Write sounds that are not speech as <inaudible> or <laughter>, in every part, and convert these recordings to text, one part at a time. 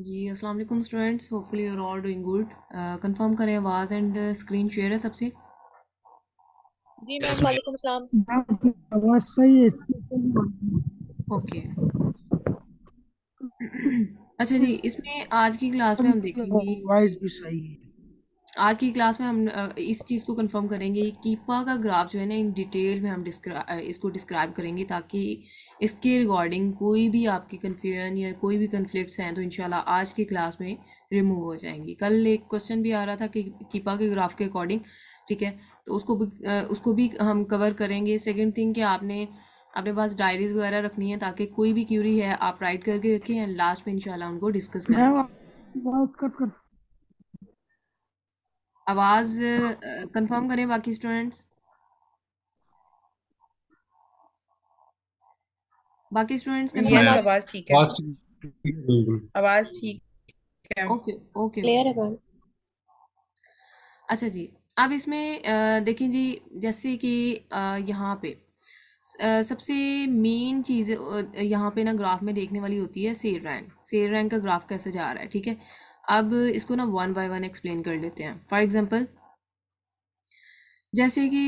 जी अस्सलाम वालेकुम students hopefully you are all doing good confirm करें आवाज एंड स्क्रीन शेयर है सबसे जी मैम वालेकुम सलाम आवाज सही है ओके <clears throat> अच्छा जी इसमें आज की क्लास में हम देखेंगे वॉइस भी सही है आज की क्लास में हम इस चीज़ को कंफर्म करेंगे कीपा का ग्राफ जो है ना इन डिटेल में हम डिस्क्रा इसको डिस्क्राइब करेंगे ताकि इसके रिगार्डिंग कोई भी आपकी कन्फ्यूजन या कोई भी कन्फ्लिक्ट हैं तो इन आज की क्लास में रिमूव हो जाएंगी कल एक क्वेश्चन भी आ रहा था कि कीपा के ग्राफ के अकॉर्डिंग ठीक है तो उसको भी उसको भी हम कवर करेंगे सेकेंड थिंग कि आपने अपने पास डायरीज वगैरह रखनी है ताकि कोई भी क्यूरी है आप राइट करके रखें एंड लास्ट में इनशाला उनको डिस्कस करें आवाज कंफर्म करें बाकी स्टूडेंट्स बाकी स्टूडेंट्स आवाज ठीक है आवाज ठीक है ओके ओके क्लियर है अच्छा जी अब इसमें देखें जी जैसे कि यहाँ पे सबसे मेन चीज़ यहाँ पे ना ग्राफ में देखने वाली होती है सेल रैंक सेल रैंक का ग्राफ कैसे जा रहा है ठीक है अब इसको ना वन बाय वन एक्सप्लेन कर लेते हैं फॉर एग्जांपल जैसे कि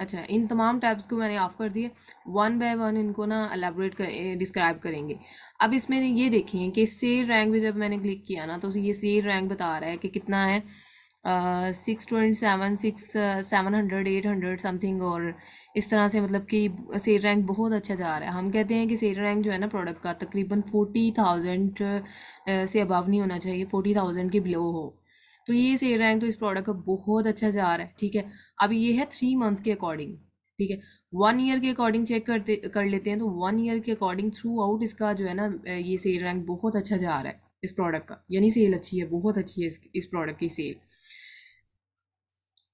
अच्छा इन तमाम टाइप्स को मैंने ऑफ कर दिए वन बाय वन इनको ना अलेबोरेट कर डिस्क्राइब करेंगे अब इसमें ये देखें कि सेल रैंक भी जब मैंने क्लिक किया ना तो ये सेल रैंक बता रहा है कि कितना है six twenty seven six seven hundred eight hundred something और इस तरह से मतलब कि सेल रैंक बहुत अच्छा जा रहा है हम कहते हैं कि सेल रैंक जो है ना प्रोडक्ट का तकरीबन फोर्टी थाउजेंड से अबव नहीं होना चाहिए फोर्टी थाउजेंड के बिलो हो तो ये सेल रैंक तो इस प्रोडक्ट का बहुत अच्छा जा रहा है ठीक है अब ये है थ्री मंथ्स के अकॉर्डिंग ठीक है वन ईयर के अकॉर्डिंग चेक करते कर लेते हैं तो वन ईयर के अकॉर्डिंग थ्रू आउट इसका जो है ना ये सेल रैंक बहुत अच्छा जा रहा है इस प्रोडक्ट का यानी सेल अच्छी है बहुत अच्छी है इस इस प्रोडक्ट की सेल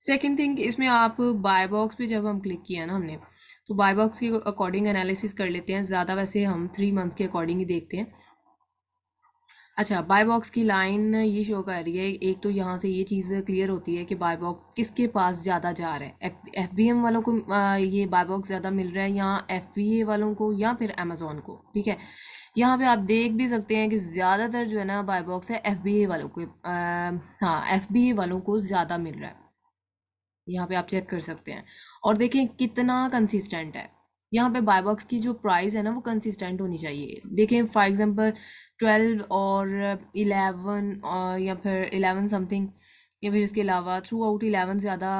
सेकेंड थिंग इसमें आप बाय बॉक्स पे जब हम क्लिक किया ना हमने तो बाय बॉक्स के अकॉर्डिंग एनालिसिस कर लेते हैं ज़्यादा वैसे हम थ्री मंथ्स के अकॉर्डिंग ही देखते हैं अच्छा बाय बॉक्स की लाइन ये शो कर रही है एक तो यहाँ से ये चीज़ क्लियर होती है कि बाय बॉक्स किसके पास ज़्यादा जा रहा है एफ बी एम वालों को ये बाय बॉक्स ज़्यादा मिल रहा है या एफ बी ए वालों को या फिर अमेज़ोन को ठीक है यहाँ पे आप देख भी सकते हैं कि ज़्यादातर जो है ना बाय बॉक्स है एफ बी ए वालों को हाँ एफ बी ए वालों को ज़्यादा मिल रहा है यहाँ पे आप चेक कर सकते हैं और देखें कितना कंसिस्टेंट है यहाँ पे बायबॉक्स की जो प्राइस है ना वो कंसिस्टेंट होनी चाहिए देखें फॉर एग्जांपल ट्वेल्व और इलेवन या फिर इलेवन समथिंग या फिर इसके अलावा थ्रू आउट इलेवन ज़्यादा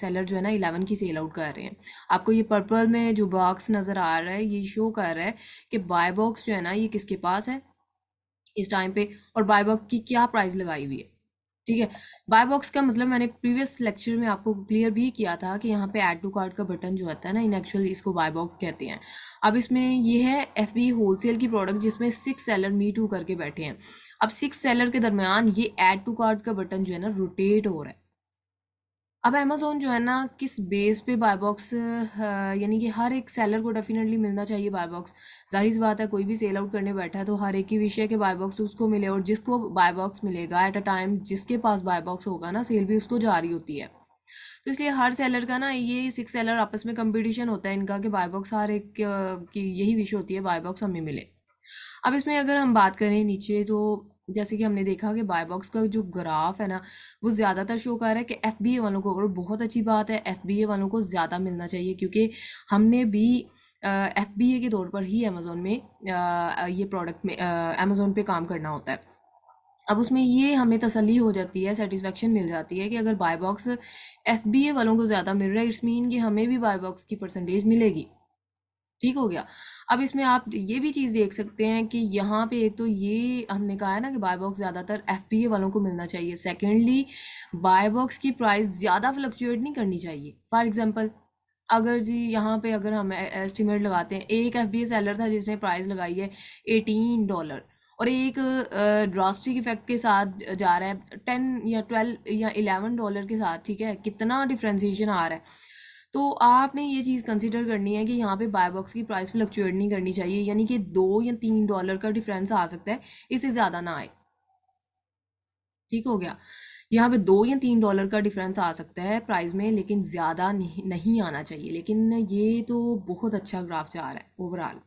सेलर जो है ना इलेवन की सेल आउट कर रहे हैं आपको ये पर्पल में जो बॉक्स नज़र आ रहा है ये शो कर रहा है कि बाय बॉक्स जो है ना ये किसके पास है इस टाइम पे और बाय बॉक्स की क्या प्राइस लगाई हुई है ठीक है बाय बॉक्स का मतलब मैंने प्रीवियस लेक्चर में आपको क्लियर भी किया था कि यहाँ पे एड टू कार्ड का बटन जो आता है ना इन एक्चुअल इसको बाय बॉक्स कहते हैं अब इसमें ये है एफ बी होलसेल की प्रोडक्ट जिसमें सिक्स सेलर मी टू करके बैठे हैं अब सिक्स सेलर के दरमियान ये एड टू कार्ड का बटन जो है ना रोटेट हो रहा है अब अमेजोन जो है ना किस बेस पे बाय बॉक्स यानी कि हर एक सेलर को डेफिनेटली मिलना चाहिए बाय बॉक्स जाहिर सी बात है कोई भी सेल आउट करने बैठा है तो हर एक ही विषय के बाय बॉक्स उसको मिले और जिसको बाय बॉक्स मिलेगा एट अ टाइम जिसके पास बाय बॉक्स होगा ना सेल भी उसको जा रही होती है तो इसलिए हर सेलर का ना ये सिक्स सेलर आपस में कंपटीशन होता है इनका कि बाय बॉक्स हर एक की यही विश होती है बाय बॉक्स हमें मिले अब इसमें अगर हम बात करें नीचे तो जैसे कि हमने देखा कि बाय बॉक्स का जो ग्राफ है ना वो ज़्यादातर शो कर रहा है कि एफ वालों को और बहुत अच्छी बात है एफ वालों को ज़्यादा मिलना चाहिए क्योंकि हमने भी एफ के तौर पर ही अमेज़ोन में आ, ये प्रोडक्ट में अमेज़ोन पे काम करना होता है अब उसमें ये हमें तसली हो जाती है सेटिस्फेक्शन मिल जाती है कि अगर बाय बॉक्स एफ वालों को ज़्यादा मिल रहा है इट्स मीन कि हमें भी बाय बॉक्स की परसेंटेज मिलेगी ठीक हो गया अब इसमें आप ये भी चीज़ देख सकते हैं कि यहाँ पे एक तो ये हमने कहा है ना कि बाय बॉक्स ज़्यादातर एफ वालों को मिलना चाहिए सेकेंडली बाय बॉक्स की प्राइस ज़्यादा फ्लक्चुएट नहीं करनी चाहिए फॉर एग्ज़ाम्पल अगर जी यहाँ पे अगर हम एस्टिमेट लगाते हैं एक एफ बी सेलर था जिसने प्राइस लगाई है एटीन डॉलर और एक ड्रास्टिक इफेक्ट के साथ जा रहा है टेन या ट्वेल्व या इलेवन डॉलर के साथ ठीक है कितना डिफ्रेंसीशन आ रहा है तो आपने ये चीज़ कंसिडर करनी है कि यहाँ पे बाय बॉक्स की प्राइस फ्लक्चुएट नहीं करनी चाहिए यानी कि दो या तीन डॉलर का डिफरेंस आ सकता है इससे ज़्यादा ना आए ठीक हो गया यहाँ पे दो या तीन डॉलर का डिफरेंस आ सकता है प्राइस में लेकिन ज़्यादा नहीं, नहीं आना चाहिए लेकिन ये तो बहुत अच्छा ग्राफ जा रहा है ओवरऑल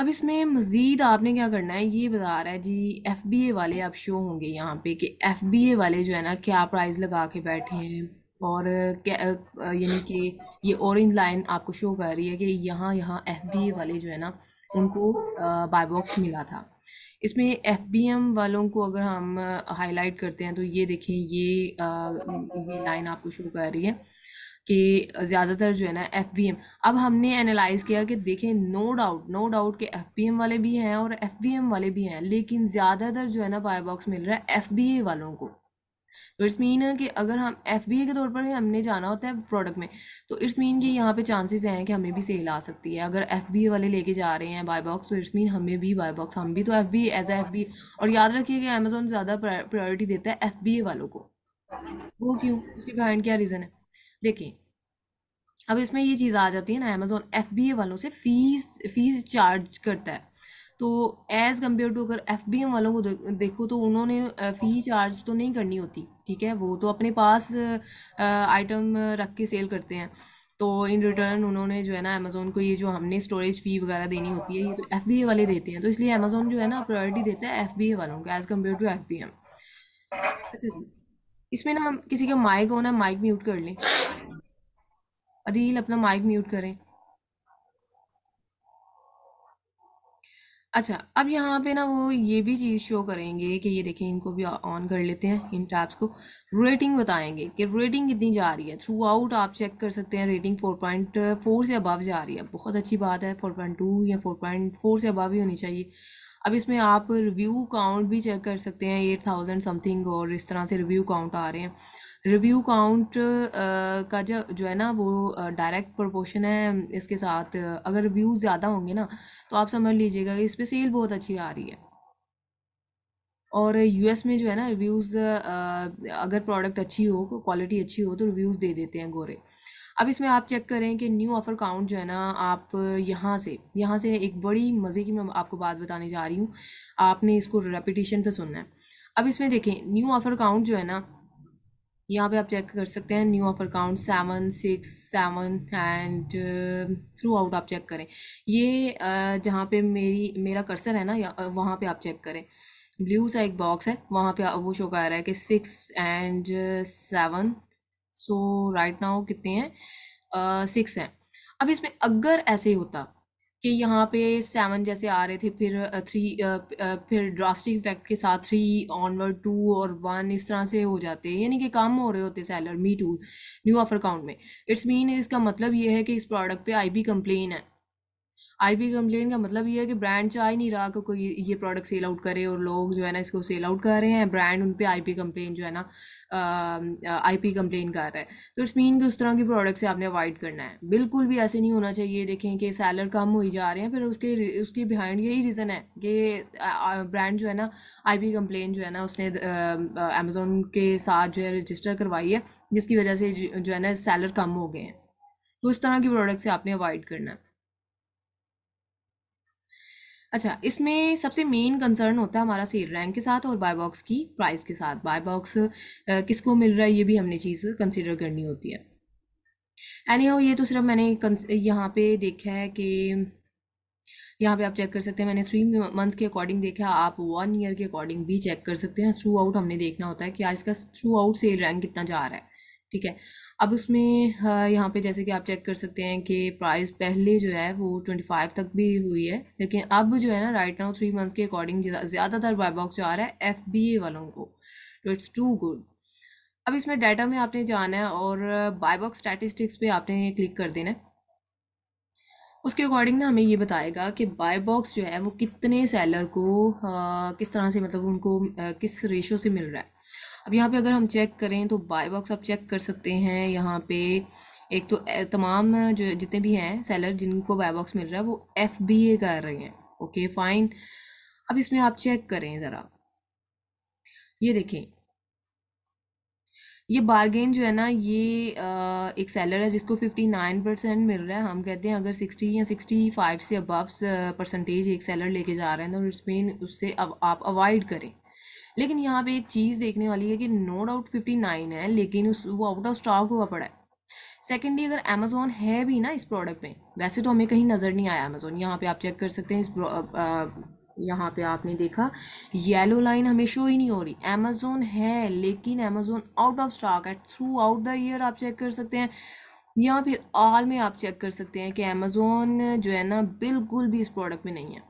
अब इसमें मज़ीद आपने क्या करना है ये बता रहा है जी एफ बी ए वाले अब शो होंगे यहाँ पे कि एफ बी ए वाले जो है ना क्या प्राइस लगा के बैठे हैं और यानी कि ये ऑरेंज लाइन आपको शो कर रही है कि यहाँ यहाँ एफ वाले जो है ना उनको बाय बॉक्स मिला था इसमें एफ वालों को अगर हम हाईलाइट करते हैं तो ये देखें ये ये लाइन आपको शो कर रही है कि ज़्यादातर जो है ना एफ अब हमने एनालाइज किया कि देखें नो डाउट नो डाउट कि एफ वाले भी हैं और एफ वाले भी हैं लेकिन ज़्यादातर जो है ना बाय बॉक्स मिल रहा है एफ वालों को तो इट्स मीन कि अगर हम एफ के तौर पर हमने जाना होता है प्रोडक्ट में तो इट्स मीन कि यहाँ पे चांसेस हैं कि हमें भी सेल आ सकती है अगर एफ वाले लेके जा रहे हैं बाय बॉक्स तो इट्स मीन हमें भी बाय बॉक्स हम भी तो F B as F B और याद रखिए कि अमेजोन ज़्यादा प्रायोरिटी देता है एफ वालों को वो क्यों उसके बिहाइंड क्या रीज़न है देखिए अब इसमें ये चीज़ आ जाती है ना अमेजोन एफ वालों से फीस फीस चार्ज करता है तो एज़ कम्पेयर टू अगर एफ वालों को देखो तो उन्होंने फ़ी चार्ज तो नहीं करनी होती ठीक है वो तो अपने पास आइटम रख के सेल करते हैं तो इन रिटर्न उन्होंने जो है ना अमेज़ोन को ये जो हमने स्टोरेज फ़ी वगैरह देनी होती है ये तो एफ बी ए वाले देते हैं तो इसलिए अमेज़ोन जो है ना प्रायोरिटी देता है एफ बी ए वालों को as compare to F B M अच्छा जी इसमें ना किसी का माइक हो ना माइक म्यूट कर लें अदील अपना माइक म्यूट करें अच्छा, अब यहाँ पे ना वो ये भी चीज़ शो करेंगे कि ये देखें इनको भी ऑन कर लेते हैं इन टैब्स को। रेटिंग बताएँगे कि रेटिंग कितनी जा रही है, थ्रू आउट आप चेक कर सकते हैं रेटिंग 4.4 से अबव जा रही है, बहुत अच्छी बात है 4.2 या 4.4 से अबव ही होनी चाहिए। अब इसमें आप रिव्यू काउंट भी चेक कर सकते हैं एट थाउजेंड समथिंग और इस तरह से रिव्यू काउंट आ रहे हैं रिव्यू काउंट का जो जो है ना वो डायरेक्ट प्रोपोर्शन है इसके साथ अगर रिव्यू ज़्यादा होंगे ना तो आप समझ लीजिएगा कि इस पर सेल बहुत अच्छी आ रही है और यूएस में जो है ना रिव्यूज़ अगर प्रोडक्ट अच्छी हो क्वालिटी अच्छी हो तो रिव्यूज़ दे देते हैं गोरे अब इसमें आप चेक करें कि न्यू ऑफ़र काउंट जो है ना आप यहाँ से यहाँ से एक बड़ी मज़े की मैं आपको बात बताने जा रही हूँ आपने इसको रेपिटेशन पे सुनना है अब इसमें देखें न्यू ऑफ़र काउंट जो है ना यहाँ पे आप चेक कर सकते हैं new offer count seven six seven and throughout आप चेक करें ये uh, जहाँ पे मेरी मेरा कर्सर है ना uh, वहाँ पे आप चेक करें ब्लू सा एक बॉक्स है वहाँ पे वो शो कर रहा है कि six and seven so right now कितने हैं सिक्स uh, हैं अब इसमें अगर ऐसे ही होता कि यहाँ पे सेवन जैसे आ रहे थे फिर थ्री फिर ड्रास्टिक इफेक्ट के साथ थ्री ऑनवर्ड टू और वन इस तरह से हो जाते हैं यानी कि कम हो रहे होते seller me too new offer account में इट्स मीन इसका मतलब ये है कि इस प्रोडक्ट पे आई बी कंप्लेन है आई बी कंप्लेन का मतलब ये है कि ब्रांड चाह ही नहीं रहा कि कोई ये प्रोडक्ट सेल आउट करे और लोग जो है ना इसको सेल आउट कर रहे हैं ब्रांड उन पर आई बी कंप्लेन जो है ना आई पी कंप्लेन कर रहा है तो इट्स मीन कि उस तरह की प्रोडक्ट से आपने अवॉइड करना है बिल्कुल भी ऐसे नहीं होना चाहिए देखें कि सैलर कम हो ही जा रहे हैं फिर उसके उसके बिहाइंड यही रीज़न है कि ब्रांड जो है ना आई पी कंप्लेन जो है ना उसने अमेज़ोन के साथ जो है रजिस्टर करवाई है जिसकी वजह से जो है ना सैलर कम हो गए हैं तो उस तरह की प्रोडक्ट से आपने अवॉइड करना है अच्छा इसमें सबसे मेन कंसर्न होता है हमारा सेल रैंक के साथ और बाय बॉक्स की प्राइस के साथ बाय बॉक्स किसको मिल रहा है ये भी हमने चीज़ कंसिडर करनी होती है एनी हो ये तो सिर्फ मैंने यहाँ पे देखा है कि यहाँ पे आप चेक कर सकते हैं मैंने थ्री मंथ्स के अकॉर्डिंग देखा आप वन ईयर के अकॉर्डिंग भी चेक कर सकते हैं थ्रू आउट हमने देखना होता है कि आज इसका थ्रू आउट सेल रैंक कितना जा रहा है ठीक है अब उसमें यहाँ पे जैसे कि आप चेक कर सकते हैं कि प्राइस पहले जो है वो ट्वेंटी फाइव तक भी हुई है लेकिन अब जो है ना राइट नाउ थ्री मंथ्स के अकॉर्डिंग ज़्यादातर बायबॉक्स जो आ रहा है एफ बी ए वालों को तो इट्स टू गुड अब इसमें डाटा में आपने जाना है और बायबॉक्स स्टैटिस्टिक्स पे आपने क्लिक कर देना है उसके अकॉर्डिंग ना हमें ये बताएगा कि बाय बॉक्स जो है वो कितने सेलर को आ, किस तरह से मतलब उनको आ, किस रेशो से मिल रहा है अब यहाँ पे अगर हम चेक करें तो बाय बॉक्स आप चेक कर सकते हैं यहाँ पे एक तो तमाम जो जितने भी हैं सेलर जिनको बाय बॉक्स मिल रहा है वो एफ बी ए कर रहे हैं ओके फाइन अब इसमें आप चेक करें ज़रा ये देखें ये बारगेन जो है ना ये आ, एक सैलर है जिसको फिफ्टी नाइन परसेंट मिल रहा है हम कहते हैं अगर सिक्सटी या सिक्सटी फाइव से अबव परसेंटेज एक सैलर लेके जा रहे हैं तो उसमें उससे अब आप अवॉइड करें लेकिन यहाँ पे एक चीज़ देखने वाली है कि नो डाउट फिफ्टी नाइन है लेकिन उस वो आउट ऑफ स्टॉक हुआ पड़ा है सेकेंडली अगर अमेजोन है भी ना इस प्रोडक्ट में वैसे तो हमें कहीं नज़र नहीं आया अमेजोन यहाँ पे आप चेक कर सकते हैं इस यहाँ पे आपने देखा येलो लाइन हमें शो ही नहीं हो रही अमेजोन है लेकिन अमेजोन आउट ऑफ स्टॉक है थ्रू आउट द ईयर आप चेक कर सकते हैं या फिर ऑल में आप चेक कर सकते हैं कि अमेज़ोन जो है ना बिल्कुल भी इस प्रोडक्ट में नहीं है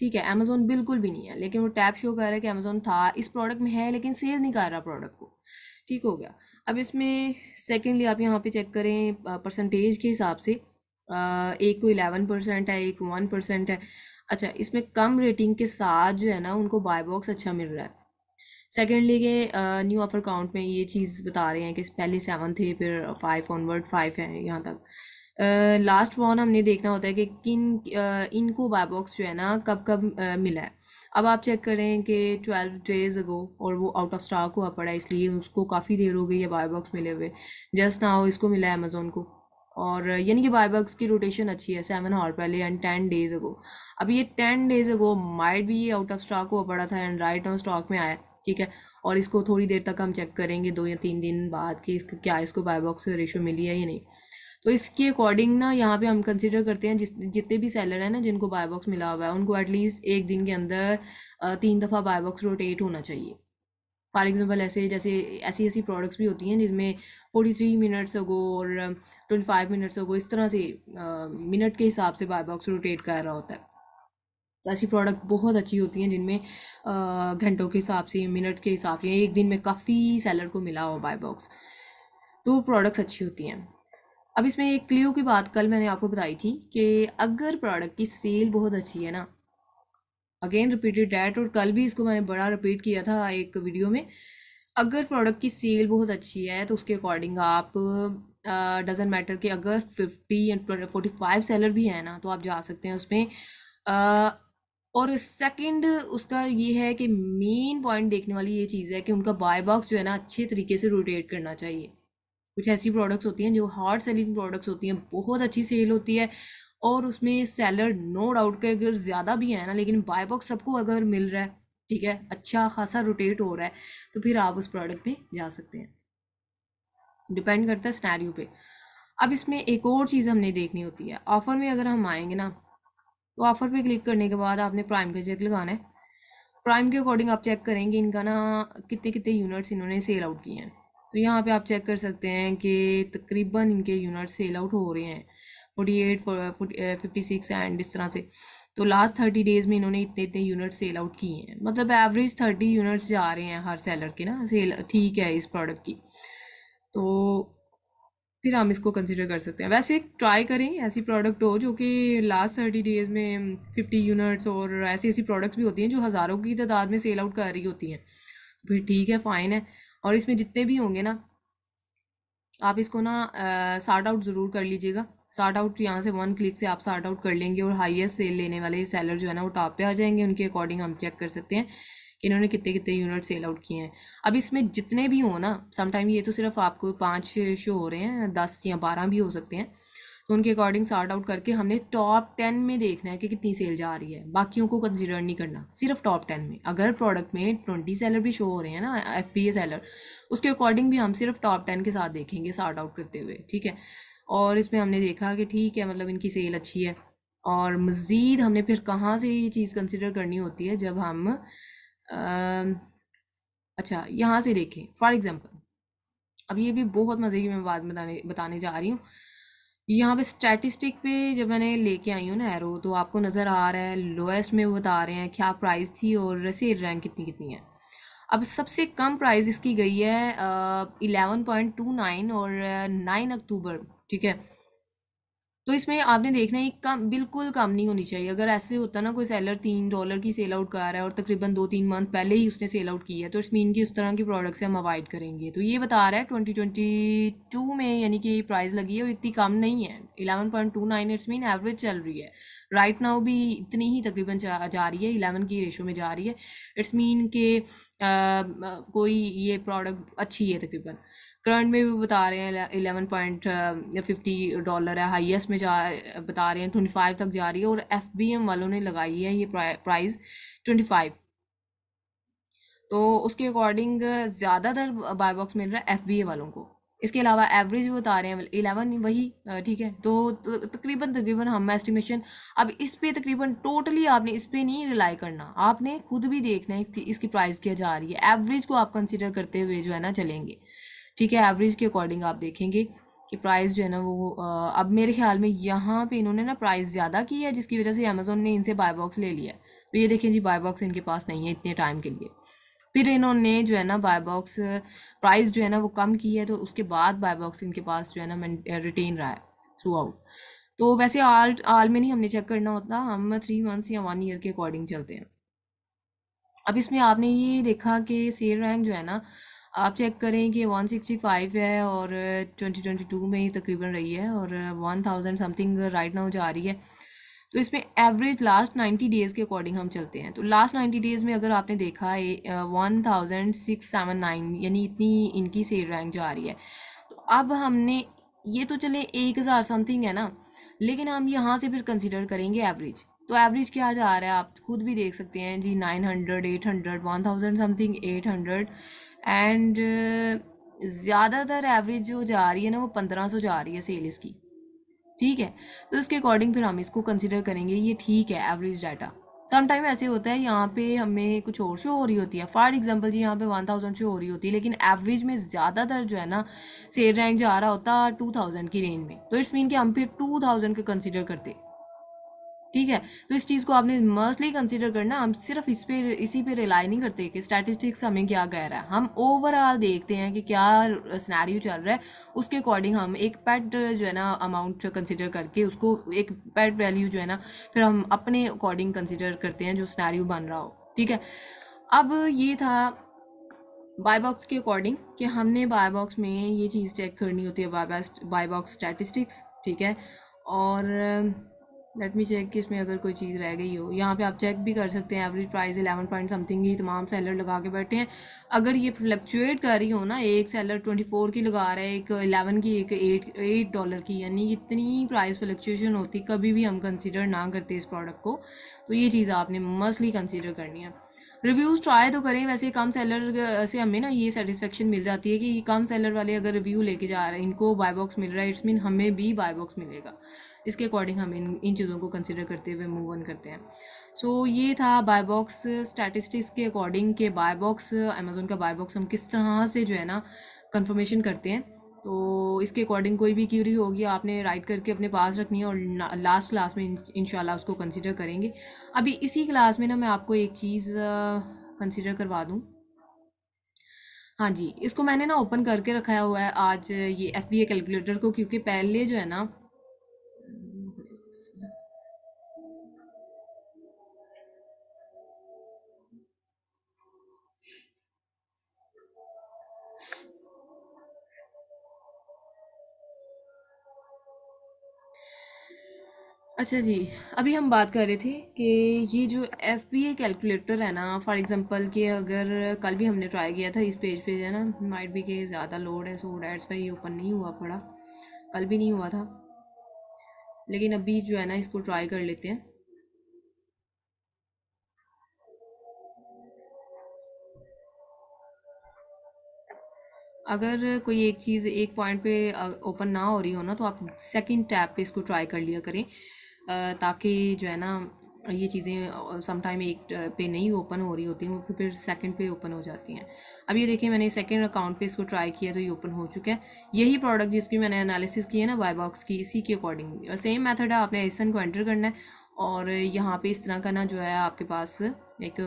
ठीक है अमेजोन बिल्कुल भी नहीं है लेकिन वो टैप शो कर रहा है कि अमेजोन था इस प्रोडक्ट में है लेकिन सेल नहीं कर रहा प्रोडक्ट को ठीक हो गया अब इसमें सेकेंडली आप यहाँ पे चेक करें परसेंटेज के हिसाब से एक को इलेवन परसेंट है एक वन परसेंट है अच्छा इसमें कम रेटिंग के साथ जो है ना उनको बाय बॉक्स अच्छा मिल रहा है सेकेंडली के न्यू ऑफर काउंट में ये चीज़ बता रहे हैं कि पहले सेवन थे फिर फाइव ऑनवर्ड फाइव है यहाँ तक लास्ट वॉन हमने देखना होता है कि किन इनको बायबॉक्स जो है ना कब कब मिला है अब आप चेक करें कि ट्वेल्व डेज अगो और वो आउट ऑफ स्टॉक हुआ पड़ा है इसलिए उसको काफ़ी देर हो गई है बायबॉक्स मिले हुए जस्ट ना हो इसको मिला है अमेजोन को और यानी कि बायबॉक्स की रोटेशन अच्छी है सेवन आवर पहले एंड टेन डेज अगो अब ये टेन डेज अगो माइट भी आउट ऑफ स्टॉक हुआ पड़ा था एंड राइट ऑन स्टॉक में आया ठीक है और इसको थोड़ी देर तक हम चेक करेंगे दो या तीन दिन बाद कि इसका क्या इसको बायबॉक्स रेशो मिली है या नहीं तो इसके अकॉर्डिंग ना यहाँ पे हम कंसिडर करते हैं जिस जितने भी सेलर हैं ना जिनको बाय बॉक्स मिला हुआ है उनको एटलीस्ट एक दिन के अंदर तीन दफ़ा बाय बॉक्स रोटेट होना चाहिए फॉर एग्जाम्पल ऐसे जैसे ऐसी ऐसी प्रोडक्ट्स भी होती हैं जिसमें फोर्टी थ्री मिनट्स अगो और ट्वेंटी फाइव मिनट्स अगो इस तरह से मिनट के हिसाब से बाय बॉक्स रोटेट कर रहा होता है तो ऐसी प्रोडक्ट बहुत अच्छी होती हैं जिनमें घंटों के हिसाब से मिनट्स के हिसाब से एक दिन में काफ़ी सेलर को मिला हो बाय बॉक्स तो प्रोडक्ट्स अच्छी होती हैं अब इसमें एक क्ल्यू की बात कल मैंने आपको बताई थी कि अगर प्रोडक्ट की सेल बहुत अच्छी है ना अगेन रिपीटेड डैट और कल भी इसको मैंने बड़ा रिपीट किया था एक वीडियो में अगर प्रोडक्ट की सेल बहुत अच्छी है तो उसके अकॉर्डिंग आप डजेंट uh, मैटर कि अगर fifty and forty five seller भी है ना तो आप जा सकते हैं उसमें uh, और सेकंड उसका ये है कि मेन पॉइंट देखने वाली ये चीज़ है कि उनका बाय बॉक्स जो है ना अच्छे तरीके से रोटेट करना चाहिए कुछ ऐसी प्रोडक्ट्स होती हैं जो हार्ड सेलिंग प्रोडक्ट्स होती हैं बहुत अच्छी सेल होती है और उसमें सेलर नो डाउट के अगर ज़्यादा भी है ना लेकिन बाय बॉक्स सबको अगर मिल रहा है ठीक है अच्छा खासा रोटेट हो रहा है तो फिर आप उस प्रोडक्ट में जा सकते हैं डिपेंड करता है स्नैरियो पे अब इसमें एक और चीज़ हमने देखनी होती है ऑफ़र में अगर हम आएंगे ना तो ऑफ़र पे क्लिक करने के बाद आपने प्राइम का चेक लगाना है प्राइम के अकॉर्डिंग आप चेक करेंगे इनका ना कितने कितने यूनिट्स इन्होंने सेल आउट किए हैं तो यहाँ पे आप चेक कर सकते हैं कि तकरीबन इनके यूनिट सेल आउट हो रहे हैं forty eight fifty six and इस तरह से तो लास्ट थर्टी डेज़ में इन्होंने इतने इतने यूनिट सेल आउट किए हैं मतलब एवरेज थर्टी यूनिट्स जा रहे हैं हर सेलर के ना सेल ठीक है इस प्रोडक्ट की तो फिर हम इसको कंसिडर कर सकते हैं वैसे ट्राई करें ऐसी प्रोडक्ट हो जो कि लास्ट थर्टी डेज़ में फिफ्टी यूनिट्स और ऐसी ऐसी प्रोडक्ट्स भी होती हैं जो हज़ारों की तादाद में सेल आउट कर रही होती हैं तो फिर ठीक है फ़ाइन है और इसमें जितने भी होंगे ना आप इसको ना सार्ट आउट ज़रूर कर लीजिएगा सार्ट आउट यहाँ से वन क्लिक से आप सार्ट आउट कर लेंगे और हाईएस्ट सेल लेने वाले सेलर जो है ना वो टॉप पे आ जाएंगे उनके अकॉर्डिंग हम चेक कर सकते हैं कि इन्होंने कितने कितने यूनिट सेल आउट किए हैं अब इसमें जितने भी हो ना समटाइम ये तो सिर्फ आपको पाँच शो हो रहे हैं दस या बारह भी हो सकते हैं तो उनके अकॉर्डिंग सार्ट आउट करके हमने टॉप टेन में देखना है कि कितनी सेल जा रही है बाकियों को कंसिडर नहीं करना सिर्फ टॉप टेन में अगर प्रोडक्ट में ट्वेंटी सेलर भी शो हो रहे हैं ना एफ पी ए सेलर उसके अकॉर्डिंग भी हम सिर्फ टॉप टेन के साथ देखेंगे सार्ट आउट करते हुए ठीक है और इसमें हमने देखा कि ठीक है मतलब इनकी सेल अच्छी है और मज़ीद हमने फिर कहाँ से ये चीज़ कंसिडर करनी होती है जब हम आ, अच्छा यहाँ से देखें फॉर एग्ज़ाम्पल अब ये भी बहुत मज़े की मैं बात बताने बताने जा रही हूँ यहाँ पे स्टैटिस्टिक पे जब मैंने लेके आई हूँ ना एरो तो आपको नज़र आ रहा है लोएस्ट में वो बता रहे हैं क्या प्राइस थी और सेल रैंक कितनी कितनी है अब सबसे कम प्राइस इसकी गई है इलेवन पॉइंट टू नाइन और नाइन अक्टूबर ठीक है तो इसमें आपने देखना है कम बिल्कुल कम नहीं होनी चाहिए अगर ऐसे होता ना कोई सेलर तीन डॉलर की सेल आउट कर रहा है और तकरीबन दो तीन मंथ पहले ही उसने सेल आउट की है तो इट्स मीन उस तरह के प्रोडक्ट से हम अवॉइड करेंगे तो ये बता रहा है ट्वेंटी ट्वेंटी टू में यानी कि प्राइस लगी है और इतनी कम नहीं है eleven point two nine it's mean average चल रही है राइट right नाउ भी इतनी ही तकरीबन जा, जा रही है इलेवन की रेशो में जा रही है इट्स मीन के आ, कोई ये प्रोडक्ट अच्छी है तकरीबन करंट में भी बता रहे हैं इलेवन पॉइंट फिफ्टी डॉलर है हाईएस्ट में जा बता रहे हैं ट्वेंटी फाइव तक जा रही है और एफ बी एम वालों ने लगाई है ये प्राइस ट्वेंटी फाइव तो उसके अकॉर्डिंग ज़्यादातर बाय बॉक्स मिल रहा है एफ बी ए वालों को इसके अलावा एवरेज भी बता रहे हैं इलेवन वही uh, ठीक है तो तकरीबन तकरीबन हम एस्टिमेशन अब इस पर तकरीबन टोटली आपने इस पर नहीं रिलाई करना आपने खुद भी देखना है कि इसकी प्राइस क्या जा रही है एवरेज को आप कंसिडर करते हुए जो है ना चलेंगे ठीक है एवरेज के अकॉर्डिंग आप देखेंगे कि प्राइस जो है ना वो अब मेरे ख्याल में यहाँ पे इन्होंने ना प्राइस ज़्यादा की है जिसकी वजह से अमेज़ोन ने इनसे बाय बॉक्स ले लिया तो ये देखें जी बाय बॉक्स इनके पास नहीं है इतने टाइम के लिए फिर इन्होंने जो है ना बाय बॉक्स प्राइस जो है ना वो कम की है तो उसके बाद बाय बॉक्स इनके पास जो है ना रिटेन रहा है थ्रू आउट तो वैसे आल आल में नहीं हमने चेक करना होता हम थ्री मंथ्स या वन ईयर के अकॉर्डिंग चलते हैं अब इसमें आपने ये देखा कि सेल रैंक जो है ना आप चेक करें कि 165 है और 2022 में ही तकरीबन रही है और 1000 समथिंग राइट नाउ जा रही है तो इसमें एवरेज लास्ट 90 डेज़ के अकॉर्डिंग हम चलते हैं तो लास्ट 90 डेज़ में अगर आपने देखा one thousand six seven nine यानी इतनी इनकी सेल रैंक जा रही है तो अब हमने ये तो चले एक हज़ार समथिंग है ना लेकिन हम यहाँ से फिर कंसिडर करेंगे एवरेज तो एवरेज क्या जा रहा है आप खुद भी देख सकते हैं जी nine hundred eight hundred one thousand something eight hundred and uh, ज़्यादातर एवरेज जो जा रही है ना वो पंद्रह सौ जा रही है सेल इसकी ठीक है तो उसके अकॉर्डिंग फिर हम इसको कंसिडर करेंगे ये ठीक है एवरेज डाटा समटाइम ऐसे होता है यहाँ पे हमें कुछ और शो हो रही होती है फॉर एग्जांपल जी यहाँ पे वन थाउजेंड शो हो रही होती है लेकिन एवरेज में ज़्यादातर जो है ना सेल रैंक जा रहा होता टू थाउजेंड की रेंज में तो इट्स मीन कि हम फिर टू थाउजेंड का कंसिडर करते ठीक है तो इस चीज़ को आपने मस्टली कंसिडर करना हम सिर्फ इस पे इसी पे रिलाई नहीं करते कि स्टैटिस्टिक्स हमें क्या कह रहा है हम ओवरऑल देखते हैं कि क्या स्नैरियो चल रहा है उसके अकॉर्डिंग हम एक पेट जो है ना अमाउंट कंसिडर करके उसको एक पेट वैल्यू जो है ना फिर हम अपने अकॉर्डिंग कंसिडर करते हैं जो स्नैरियो बन रहा हो ठीक है अब ये था बायबॉक्स के अकॉर्डिंग कि हमने बायबॉक्स में ये चीज़ चेक करनी होती है बायबॉक्स बायबॉक्स स्टैटिस्टिक्स ठीक है और लेट मी चेक कि इसमें अगर कोई चीज़ रह गई हो यहाँ पे आप चेक भी कर सकते हैं average price eleven point something ही तमाम सेलर लगा के बैठे हैं अगर ये फ्लक्चुएट कर रही हो ना एक सेलर ट्वेंटी फोर की लगा रहा है एक एलेवन की एक एट एट डॉलर की यानी इतनी प्राइस फ्लक्चुएशन होती कभी भी हम कंसिडर ना करते इस प्रोडक्ट को तो ये चीज़ आपने मस्टली कंसिडर करनी है रिव्यूज़ ट्राई तो करें वैसे कम सेलर से हमें ना ये सेटिस्फेक्शन मिल जाती है कि कम सेलर वाले अगर रिव्यू लेके जा रहे हैं इनको बाय बॉक्स मिल रहा है इट्स मीन हमें भी बाय बॉक्स मिलेगा इसके अकॉर्डिंग हम इन इन चीज़ों को कंसिडर करते हुए मूव ऑन करते हैं सो so, ये था बाय बॉक्स स्टैटिस्टिक्स के अकॉर्डिंग के बाय बॉक्स अमेजोन का बाय बॉक्स हम किस तरह से जो है ना कंफर्मेशन करते हैं तो इसके अकॉर्डिंग कोई भी क्यूरी होगी आपने राइट करके अपने पास रखनी है और लास्ट क्लास में इन उसको कंसिडर करेंगे अभी इसी क्लास में ना मैं आपको एक चीज़ कंसिडर करवा दूँ हाँ जी इसको मैंने ना ओपन करके रखा हुआ है आज ये एफ बी ए कैलकुलेटर को क्योंकि पहले जो है ना अच्छा जी अभी हम बात कर रहे थे कि ये जो एफ पी ए कैलकुलेटर है ना फॉर एग्जांपल कि अगर कल भी हमने ट्राई किया था इस पेज पे है ना माइट भी के ज़्यादा लोड है सो डेट्स का ये ओपन नहीं हुआ पड़ा कल भी नहीं हुआ था लेकिन अभी जो है ना इसको ट्राई कर लेते हैं अगर कोई एक चीज़ एक पॉइंट पे ओपन ना हो रही हो ना तो आप सेकंड टैब पे इसको ट्राई कर लिया करें ताकि जो है ना ये चीज़ें समटाइम एक पे नहीं ओपन हो रही होती हैं वो फिर सेकंड पे ओपन हो जाती हैं अब ये देखिए मैंने सेकंड अकाउंट पे इसको ट्राई किया तो ये ओपन हो चुका है यही प्रोडक्ट जिसकी मैंने एनालिसिस की है ना बाय बॉक्स की इसी के अकॉर्डिंग सेम मेथड है आपने एसन को एंटर करना है और यहाँ पे इस तरह का ना जो है आपके पास एक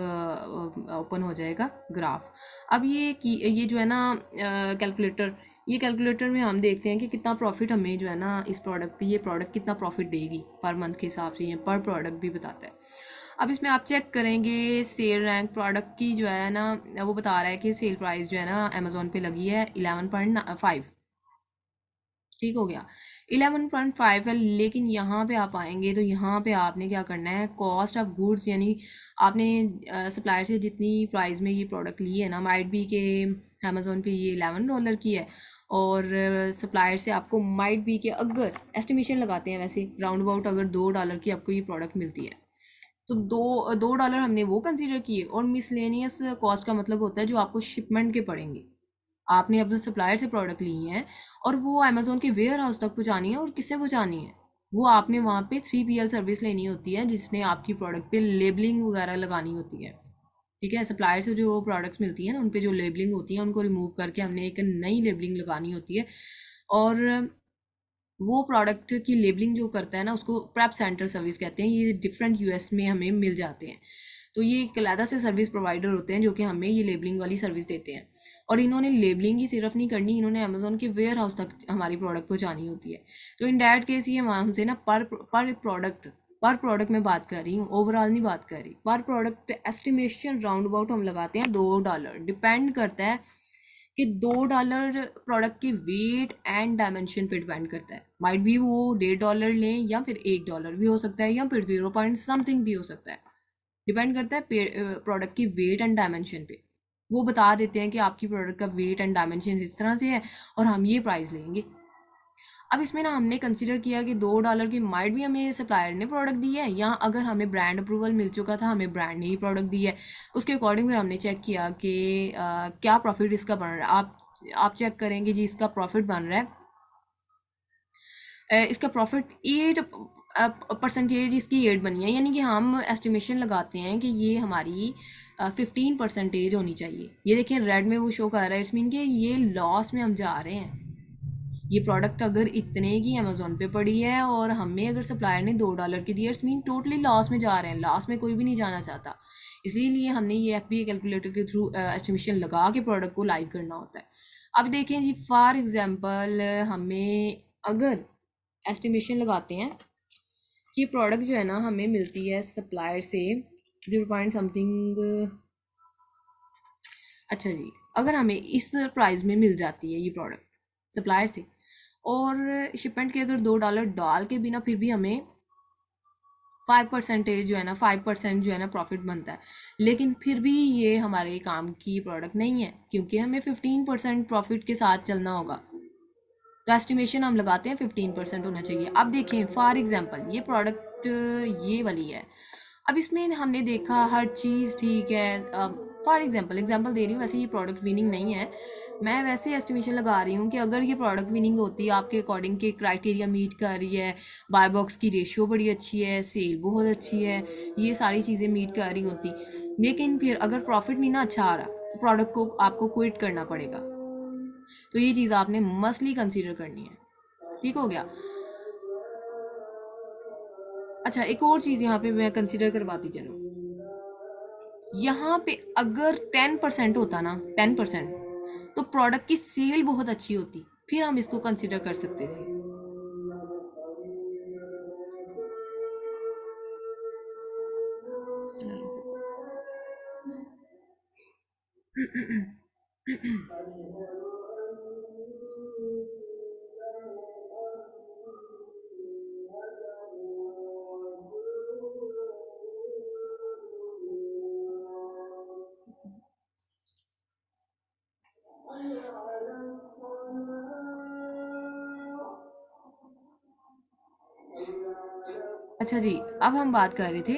ओपन हो जाएगा ग्राफ अब ये की ये जो है ना कैलकुलेटर ये कैलकुलेटर में हम देखते हैं कि कितना प्रॉफिट हमें जो है ना इस प्रोडक्ट पे ये प्रोडक्ट कितना प्रॉफिट देगी पर मंथ के हिसाब से ये पर प्रोडक्ट भी बताता है अब इसमें आप चेक करेंगे सेल रैंक प्रोडक्ट की जो है ना वो बता रहा है कि सेल प्राइस जो है ना अमेज़ोन पे लगी है इलेवन पॉइंट फाइव ठीक हो गया 11.5 है लेकिन यहाँ पे आप आएंगे तो यहाँ पे आपने क्या करना है कॉस्ट ऑफ गुड्स यानी आपने सप्लायर से जितनी प्राइस में ये प्रोडक्ट ली है ना माइट बी के अमेज़ोन पे ये एलेवन डॉलर की है और सप्लायर से आपको माइट बी के अगर एस्टिमेशन लगाते हैं वैसे राउंड अबाउट अगर दो डॉलर की आपको ये प्रोडक्ट मिलती है तो दो दो डॉलर हमने वो कंसिडर किए और मिसलेनियस कॉस्ट का मतलब होता है जो आपको शिपमेंट के पड़ेंगे आपने अपने सप्लायर से प्रोडक्ट ली है और वो अमेजोन के वेयर हाउस तक पहुँचानी है और किससे पहुँचानी है वो आपने वहाँ पे थ्री पी सर्विस लेनी होती है जिसने आपकी प्रोडक्ट पे लेबलिंग वगैरह लगानी होती है ठीक है सप्लायर से जो प्रोडक्ट्स मिलती हैं ना उन पे जो लेबलिंग होती है उनको रिमूव करके हमने एक नई लेबलिंग लगानी होती है और वो प्रोडक्ट की लेबलिंग जो करता है ना उसको प्रैप सेंटर सर्विस कहते हैं ये डिफरेंट यूएस में हमें मिल जाते हैं तो ये एक अलहदा से सर्विस प्रोवाइडर होते हैं जो कि हमें ये लेबलिंग वाली सर्विस देते हैं और इन्होंने लेबलिंग ही सिर्फ नहीं करनी इन्होंने अमेजोन के वेयर हाउस तक हमारी प्रोडक्ट पहुँचानी होती है तो इन डैट केस ये हमसे ना पर पर प्रोडक्ट पर प्रोडक्ट में बात कर रही हूँ ओवरऑल नहीं बात कर रही पर प्रोडक्ट एस्टिमेशन राउंड अबाउट हम लगाते हैं दो डॉलर डिपेंड करता है कि दो डॉलर प्रोडक्ट के वेट एंड डायमेंशन पे डिपेंड करता है माइट भी वो डेढ़ डॉलर लें या फिर एक डॉलर भी हो सकता है या फिर ज़ीरो पॉइंट समथिंग भी हो सकता है डिपेंड करता है प्रोडक्ट की वेट एंड डायमेंशन पे वो बता देते हैं कि आपकी प्रोडक्ट का वेट एंड डायमेंशन इस तरह से है और हम ये प्राइस लेंगे अब इसमें ना हमने कंसिडर किया कि दो डॉलर की माइट भी हमें सप्लायर ने प्रोडक्ट दी है या अगर हमें ब्रांड अप्रूवल मिल चुका था हमें ब्रांड ने ही प्रोडक्ट दी है उसके अकॉर्डिंग फिर हमने चेक किया कि आ, क्या प्रॉफिट इसका बन रहा है आप आप चेक करेंगे जी इसका प्रॉफिट बन रहा है इसका प्रॉफिट एट परसेंटेज इसकी एड बनी है यानी कि हम एस्टिमेशन लगाते हैं कि ये हमारी फिफ्टीन परसेंटेज होनी चाहिए ये देखें रेड में वो शो कर रहा है इट्स मीन कि ये लॉस में हम जा रहे हैं ये प्रोडक्ट अगर इतने की अमेजोन पे पड़ी है और हमें अगर सप्लायर ने दो डॉलर की दी इट्स मीन टोटली लॉस में जा रहे हैं लॉस में कोई भी नहीं जाना चाहता इसीलिए हमने ये एफ बी कैलकुलेटर के थ्रू एस्टिमेशन लगा के प्रोडक्ट को लाइव करना होता है अब देखें जी फॉर एग्ज़ाम्पल हमें अगर एस्टिमेशन लगाते हैं ये प्रोडक्ट जो है ना हमें मिलती है सप्लायर से ज़ीरो पॉइंट समथिंग अच्छा जी अगर हमें इस प्राइस में मिल जाती है ये प्रोडक्ट सप्लायर से और शिपमेंट के अगर दो डॉलर डाल के बिना फिर भी हमें फाइव परसेंटेज जो है ना फाइव परसेंट जो है ना प्रॉफिट बनता है लेकिन फिर भी ये हमारे काम की प्रोडक्ट नहीं है क्योंकि हमें फिफ्टीन परसेंट प्रॉफिट के साथ चलना होगा तो एस्टिमेशन हम लगाते हैं फिफ्टीन परसेंट होना चाहिए अब देखें फॉर एग्ज़ाम्पल ये प्रोडक्ट ये वाली है अब इसमें हमने देखा हर चीज़ ठीक है फॉर एग्ज़ाम्पल एग्ज़ाम्पल दे रही हूँ वैसे ये प्रोडक्ट विनिंग नहीं है मैं वैसे एस्टिमेशन लगा रही हूँ कि अगर ये प्रोडक्ट विनिंग होती है आपके अकॉर्डिंग के क्राइटेरिया मीट कर रही है बाय बॉक्स की रेशियो बड़ी अच्छी है सेल बहुत अच्छी है ये सारी चीज़ें मीट कर रही होती लेकिन फिर अगर प्रॉफिट नहीं ना अच्छा आ रहा प्रोडक्ट को आपको क्विट करना पड़ेगा तो ये चीज़ आपने मस्टली कंसिडर करनी है ठीक हो गया अच्छा एक और चीज़ यहाँ पे मैं कंसिडर करवाती चलूँ यहाँ पे अगर टेन परसेंट होता ना टेन परसेंट तो प्रोडक्ट की सेल बहुत अच्छी होती फिर हम इसको कंसिडर कर सकते थे अच्छा जी अब हम बात कर रहे थे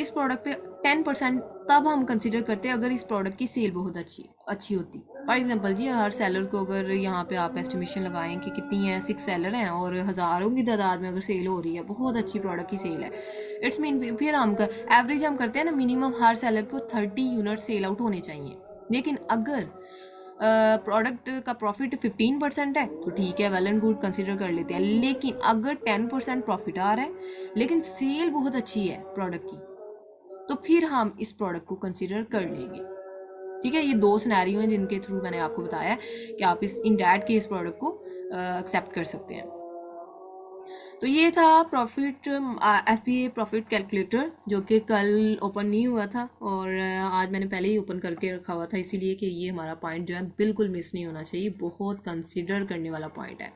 इस प्रोडक्ट पे टेन परसेंट तब हम कंसिडर करते हैं अगर इस प्रोडक्ट की सेल बहुत अच्छी अच्छी होती फॉर एग्जाम्पल जी हर सेलर को अगर यहाँ पे आप एस्टिमेशन लगाएं कि कितनी है सिक्स सेलर हैं और हज़ारों की तादाद में अगर सेल हो रही है बहुत अच्छी प्रोडक्ट की सेल है इट्स मीन फिर हम कर एवरेज हम करते हैं ना मिनिमम हर सेलर को थर्टी यूनिट सेल आउट होने चाहिए लेकिन अगर प्रोडक्ट का प्रॉफिट फिफ्टीन परसेंट है तो ठीक है वेल एंड गुड कंसिडर कर लेते हैं लेकिन अगर टेन परसेंट प्रॉफिट आ रहा है लेकिन सेल बहुत अच्छी है प्रोडक्ट की तो फिर हम इस प्रोडक्ट को कंसिडर कर लेंगे ठीक है ये दो सिनेरियो हैं जिनके थ्रू मैंने आपको बताया कि आप इस इन डैट के इस प्रोडक्ट को एक्सेप्ट कर सकते हैं तो ये था profit F P A profit calculator जो कि कल ओपन नहीं हुआ था और आज मैंने पहले ही ओपन करके रखा हुआ था इसीलिए कि ये हमारा पॉइंट जो है बिल्कुल मिस नहीं होना चाहिए बहुत कंसिडर करने वाला पॉइंट है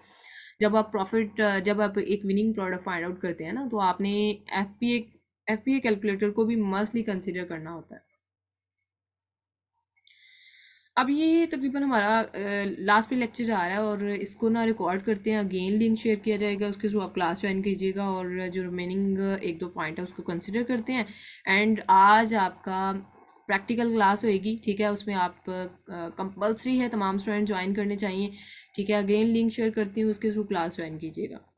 जब आप प्रॉफिट जब आप एक विनिंग प्रोडक्ट फाइंड आउट करते हैं ना तो आपने F P F P A calculator को भी मस्टली कंसिडर करना होता है अब ये तकरीबन हमारा लास्ट पे लेक्चर आ रहा है और इसको ना रिकॉर्ड करते हैं अगेन लिंक शेयर किया जाएगा उसके थ्रू आप क्लास ज्वाइन कीजिएगा और जो रिमेनिंग एक दो पॉइंट है उसको कंसिडर करते हैं एंड आज आपका प्रैक्टिकल क्लास होएगी ठीक है उसमें आप कंपलसरी है तमाम स्टूडेंट ज्वाइन करने चाहिए ठीक है अगेन लिंक शेयर करती हूँ उसके थ्रू क्लास ज्वाइन कीजिएगा